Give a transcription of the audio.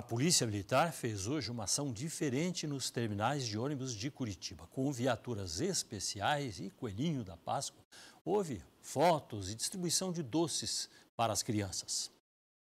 A Polícia Militar fez hoje uma ação diferente nos terminais de ônibus de Curitiba. Com viaturas especiais e coelhinho da Páscoa, houve fotos e distribuição de doces para as crianças.